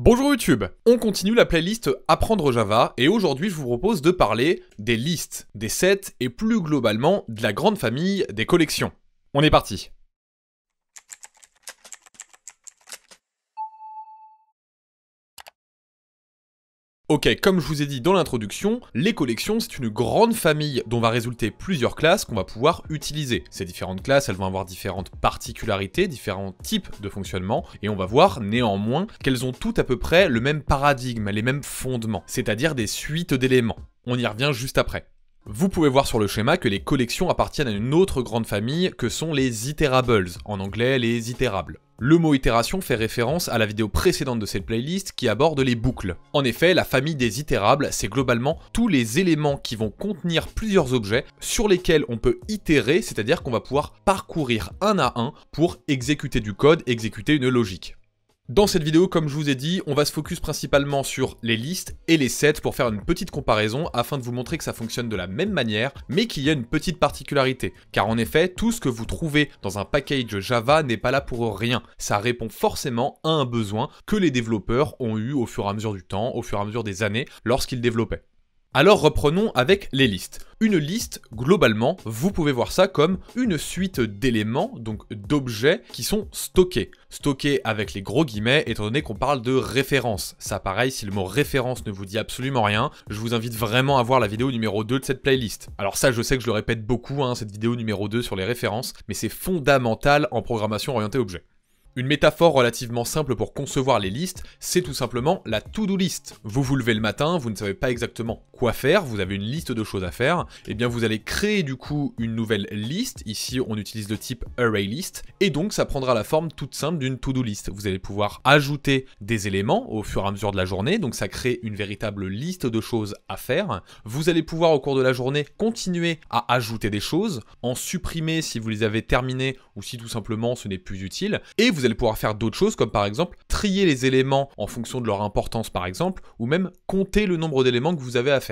Bonjour YouTube On continue la playlist Apprendre Java et aujourd'hui je vous propose de parler des listes, des sets et plus globalement de la grande famille des collections. On est parti Ok, comme je vous ai dit dans l'introduction, les collections, c'est une grande famille dont va résulter plusieurs classes qu'on va pouvoir utiliser. Ces différentes classes, elles vont avoir différentes particularités, différents types de fonctionnement, et on va voir néanmoins qu'elles ont toutes à peu près le même paradigme, les mêmes fondements, c'est-à-dire des suites d'éléments. On y revient juste après. Vous pouvez voir sur le schéma que les collections appartiennent à une autre grande famille que sont les itérables, en anglais les itérables. Le mot itération fait référence à la vidéo précédente de cette playlist qui aborde les boucles. En effet, la famille des itérables, c'est globalement tous les éléments qui vont contenir plusieurs objets sur lesquels on peut itérer, c'est-à-dire qu'on va pouvoir parcourir un à un pour exécuter du code, exécuter une logique. Dans cette vidéo, comme je vous ai dit, on va se focus principalement sur les listes et les sets pour faire une petite comparaison afin de vous montrer que ça fonctionne de la même manière, mais qu'il y a une petite particularité. Car en effet, tout ce que vous trouvez dans un package Java n'est pas là pour rien. Ça répond forcément à un besoin que les développeurs ont eu au fur et à mesure du temps, au fur et à mesure des années, lorsqu'ils développaient. Alors reprenons avec les listes. Une liste, globalement, vous pouvez voir ça comme une suite d'éléments, donc d'objets, qui sont stockés. Stockés avec les gros guillemets, étant donné qu'on parle de référence. Ça pareil, si le mot référence ne vous dit absolument rien, je vous invite vraiment à voir la vidéo numéro 2 de cette playlist. Alors ça, je sais que je le répète beaucoup, hein, cette vidéo numéro 2 sur les références, mais c'est fondamental en programmation orientée objet. Une métaphore relativement simple pour concevoir les listes, c'est tout simplement la to-do list. Vous vous levez le matin, vous ne savez pas exactement faire, vous avez une liste de choses à faire, et eh bien vous allez créer du coup une nouvelle liste, ici on utilise le type array list, et donc ça prendra la forme toute simple d'une to-do list. Vous allez pouvoir ajouter des éléments au fur et à mesure de la journée, donc ça crée une véritable liste de choses à faire. Vous allez pouvoir au cours de la journée continuer à ajouter des choses, en supprimer si vous les avez terminées ou si tout simplement ce n'est plus utile, et vous allez pouvoir faire d'autres choses comme par exemple trier les éléments en fonction de leur importance par exemple, ou même compter le nombre d'éléments que vous avez à faire.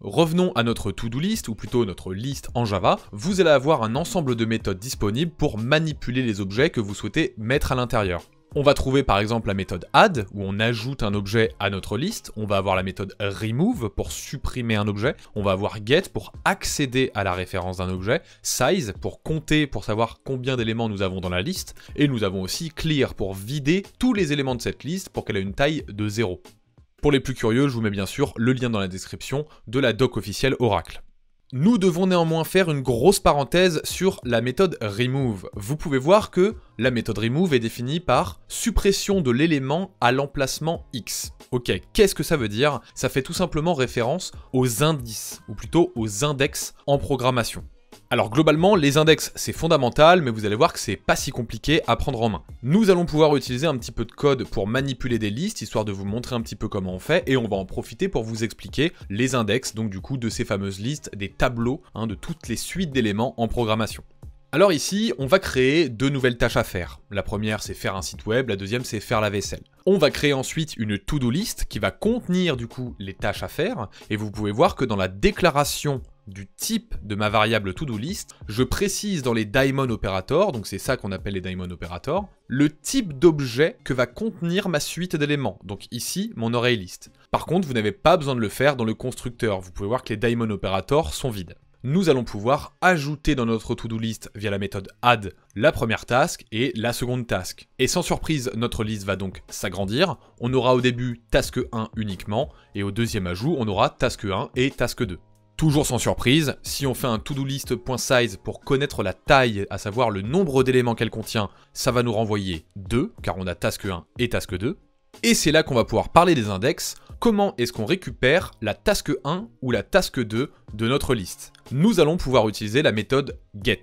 Revenons à notre to-do list, ou plutôt notre liste en Java. Vous allez avoir un ensemble de méthodes disponibles pour manipuler les objets que vous souhaitez mettre à l'intérieur. On va trouver par exemple la méthode add, où on ajoute un objet à notre liste. On va avoir la méthode remove pour supprimer un objet. On va avoir get pour accéder à la référence d'un objet. Size pour compter, pour savoir combien d'éléments nous avons dans la liste. Et nous avons aussi clear pour vider tous les éléments de cette liste pour qu'elle ait une taille de 0. Pour les plus curieux, je vous mets bien sûr le lien dans la description de la doc officielle Oracle. Nous devons néanmoins faire une grosse parenthèse sur la méthode remove. Vous pouvez voir que la méthode remove est définie par suppression de l'élément à l'emplacement x. Ok, qu'est-ce que ça veut dire Ça fait tout simplement référence aux indices, ou plutôt aux index en programmation. Alors globalement, les index, c'est fondamental, mais vous allez voir que c'est pas si compliqué à prendre en main. Nous allons pouvoir utiliser un petit peu de code pour manipuler des listes, histoire de vous montrer un petit peu comment on fait, et on va en profiter pour vous expliquer les index, donc du coup de ces fameuses listes, des tableaux, hein, de toutes les suites d'éléments en programmation. Alors ici, on va créer deux nouvelles tâches à faire. La première, c'est faire un site web, la deuxième, c'est faire la vaisselle. On va créer ensuite une to-do list qui va contenir du coup les tâches à faire, et vous pouvez voir que dans la déclaration du type de ma variable to-do list, je précise dans les diamond operators, donc c'est ça qu'on appelle les diamond operators, le type d'objet que va contenir ma suite d'éléments, donc ici mon oreille list. Par contre, vous n'avez pas besoin de le faire dans le constructeur, vous pouvez voir que les diamond operators sont vides. Nous allons pouvoir ajouter dans notre to-do list via la méthode add la première task et la seconde task. Et sans surprise, notre liste va donc s'agrandir. On aura au début task 1 uniquement et au deuxième ajout, on aura task 1 et task 2. Toujours sans surprise, si on fait un to-do list.size pour connaître la taille, à savoir le nombre d'éléments qu'elle contient, ça va nous renvoyer 2, car on a task 1 et task 2. Et c'est là qu'on va pouvoir parler des index, comment est-ce qu'on récupère la task 1 ou la task 2 de notre liste. Nous allons pouvoir utiliser la méthode get.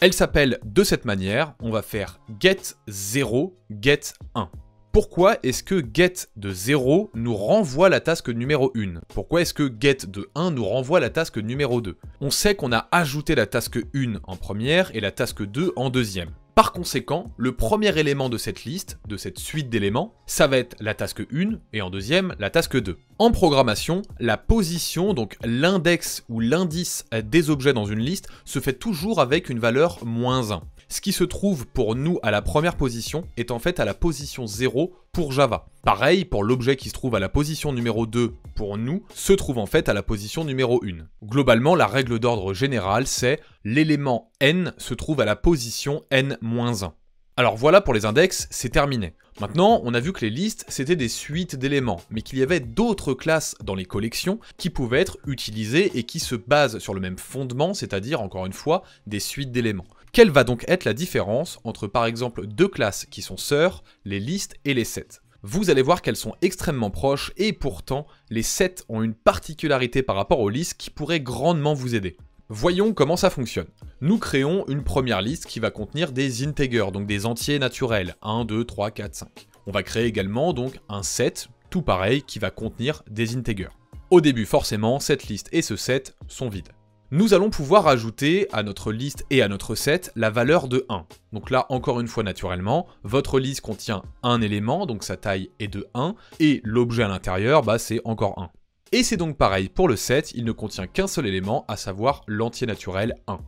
Elle s'appelle de cette manière, on va faire get 0, get 1 pourquoi est-ce que get de 0 nous renvoie la tasque numéro 1 Pourquoi est-ce que get de 1 nous renvoie la tasque numéro 2 On sait qu'on a ajouté la tasque 1 en première et la tasque 2 en deuxième. Par conséquent, le premier élément de cette liste, de cette suite d'éléments, ça va être la tasque 1 et en deuxième, la tasque 2. En programmation, la position, donc l'index ou l'indice des objets dans une liste, se fait toujours avec une valeur moins 1. Ce qui se trouve pour nous à la première position est en fait à la position 0 pour Java. Pareil, pour l'objet qui se trouve à la position numéro 2 pour nous, se trouve en fait à la position numéro 1. Globalement, la règle d'ordre générale, c'est l'élément n se trouve à la position n-1. Alors voilà pour les index, c'est terminé. Maintenant, on a vu que les listes, c'était des suites d'éléments, mais qu'il y avait d'autres classes dans les collections qui pouvaient être utilisées et qui se basent sur le même fondement, c'est-à-dire, encore une fois, des suites d'éléments. Quelle va donc être la différence entre par exemple deux classes qui sont sœurs, les listes et les sets vous allez voir qu'elles sont extrêmement proches et pourtant les sets ont une particularité par rapport aux listes qui pourrait grandement vous aider. Voyons comment ça fonctionne. Nous créons une première liste qui va contenir des integers, donc des entiers naturels, 1, 2, 3, 4, 5. On va créer également donc un set, tout pareil, qui va contenir des integers. Au début forcément, cette liste et ce set sont vides nous allons pouvoir ajouter à notre liste et à notre set la valeur de 1. Donc là, encore une fois, naturellement, votre liste contient un élément, donc sa taille est de 1, et l'objet à l'intérieur, bah, c'est encore 1. Et c'est donc pareil pour le set, il ne contient qu'un seul élément, à savoir l'entier naturel 1.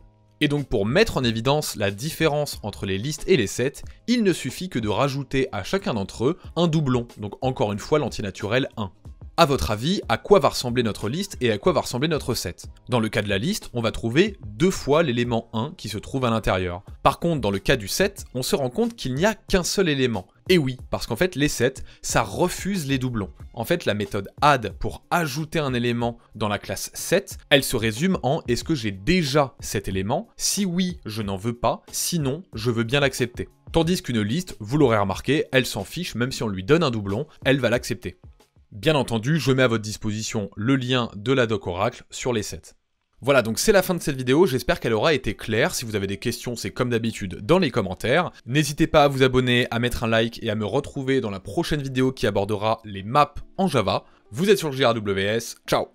Et donc pour mettre en évidence la différence entre les listes et les sets, il ne suffit que de rajouter à chacun d'entre eux un doublon, donc encore une fois l'entier naturel 1. A votre avis, à quoi va ressembler notre liste et à quoi va ressembler notre set Dans le cas de la liste, on va trouver deux fois l'élément 1 qui se trouve à l'intérieur. Par contre, dans le cas du set, on se rend compte qu'il n'y a qu'un seul élément. Et oui, parce qu'en fait, les sets, ça refuse les doublons. En fait, la méthode add pour ajouter un élément dans la classe set, elle se résume en est-ce que j'ai déjà cet élément Si oui, je n'en veux pas, sinon, je veux bien l'accepter. Tandis qu'une liste, vous l'aurez remarqué, elle s'en fiche, même si on lui donne un doublon, elle va l'accepter. Bien entendu, je mets à votre disposition le lien de la doc Oracle sur les 7. Voilà, donc c'est la fin de cette vidéo, j'espère qu'elle aura été claire. Si vous avez des questions, c'est comme d'habitude dans les commentaires. N'hésitez pas à vous abonner, à mettre un like et à me retrouver dans la prochaine vidéo qui abordera les maps en Java. Vous êtes sur le GRWS, ciao